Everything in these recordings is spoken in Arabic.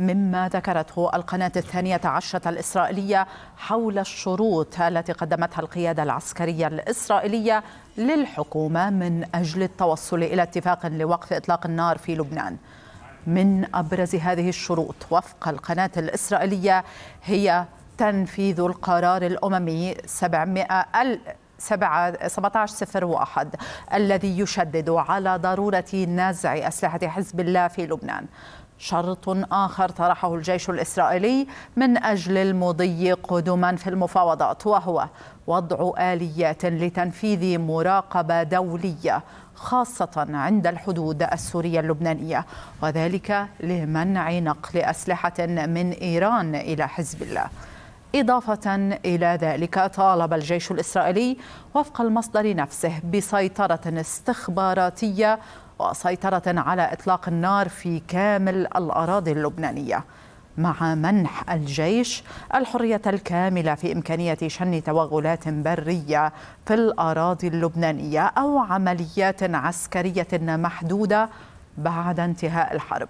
مما ذكرته القناة الثانية عشرة الإسرائيلية حول الشروط التي قدمتها القيادة العسكرية الإسرائيلية للحكومة من أجل التوصل إلى اتفاق لوقف إطلاق النار في لبنان من أبرز هذه الشروط وفق القناة الإسرائيلية هي تنفيذ القرار الأممي 700 1701 الذي يشدد على ضرورة نزع أسلحة حزب الله في لبنان شرط آخر طرحه الجيش الإسرائيلي من أجل المضي قدما في المفاوضات وهو وضع آليات لتنفيذ مراقبة دولية خاصة عند الحدود السورية اللبنانية وذلك لمنع نقل أسلحة من إيران إلى حزب الله إضافة إلى ذلك طالب الجيش الإسرائيلي وفق المصدر نفسه بسيطرة استخباراتية وسيطرة على إطلاق النار في كامل الأراضي اللبنانية مع منح الجيش الحرية الكاملة في إمكانية شن توغلات برية في الأراضي اللبنانية أو عمليات عسكرية محدودة بعد انتهاء الحرب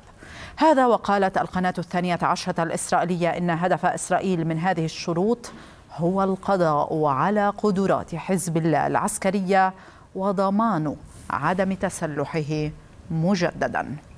هذا وقالت القناة الثانية عشرة الإسرائيلية إن هدف إسرائيل من هذه الشروط هو القضاء على قدرات حزب الله العسكرية وضمان عدم تسلحه مجدداً